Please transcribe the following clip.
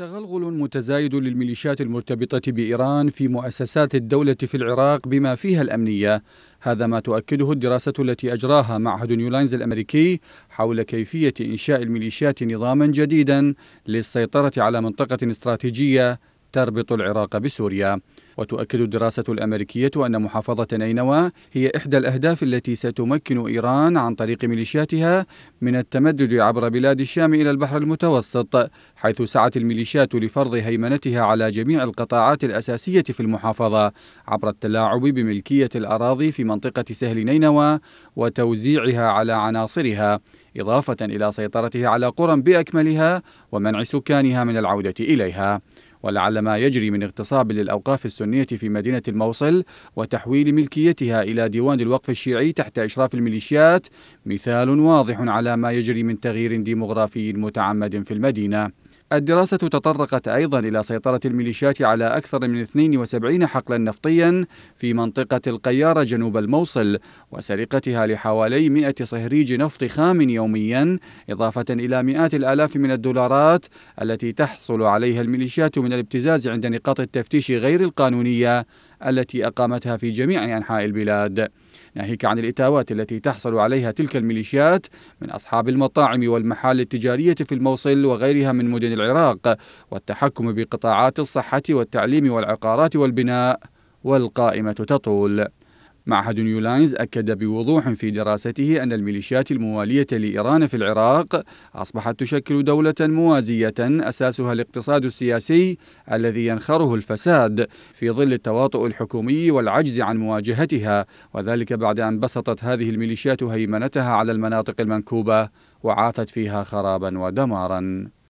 تغلغل متزايد للميليشيات المرتبطة بإيران في مؤسسات الدولة في العراق بما فيها الأمنية هذا ما تؤكده الدراسة التي أجراها معهد نيولاينز الأمريكي حول كيفية إنشاء الميليشيات نظاما جديدا للسيطرة على منطقة استراتيجية تربط العراق بسوريا وتؤكد الدراسة الأمريكية أن محافظة نينوى هي إحدى الأهداف التي ستمكن إيران عن طريق ميليشياتها من التمدد عبر بلاد الشام إلى البحر المتوسط حيث سعت الميليشيات لفرض هيمنتها على جميع القطاعات الأساسية في المحافظة عبر التلاعب بملكية الأراضي في منطقة سهل نينوى وتوزيعها على عناصرها إضافة إلى سيطرتها على قرى بأكملها ومنع سكانها من العودة إليها ولعل ما يجري من اغتصاب للأوقاف السنية في مدينة الموصل وتحويل ملكيتها إلى ديوان الوقف الشيعي تحت إشراف الميليشيات مثال واضح على ما يجري من تغيير ديمغرافي متعمد في المدينة الدراسة تطرقت أيضا إلى سيطرة الميليشيات على أكثر من 72 حقلا نفطيا في منطقة القيارة جنوب الموصل وسرقتها لحوالي 100 صهريج نفط خام يوميا إضافة إلى مئات الآلاف من الدولارات التي تحصل عليها الميليشيات من الابتزاز عند نقاط التفتيش غير القانونية التي أقامتها في جميع أنحاء البلاد ناهيك عن الإتاوات التي تحصل عليها تلك الميليشيات من أصحاب المطاعم والمحال التجارية في الموصل وغيرها من مدن العراق والتحكم بقطاعات الصحة والتعليم والعقارات والبناء والقائمة تطول معهد نيولاينز أكد بوضوح في دراسته أن الميليشيات الموالية لإيران في العراق أصبحت تشكل دولة موازية أساسها الاقتصاد السياسي الذي ينخره الفساد في ظل التواطؤ الحكومي والعجز عن مواجهتها وذلك بعد أن بسطت هذه الميليشيات هيمنتها على المناطق المنكوبة وعاثت فيها خرابا ودمارا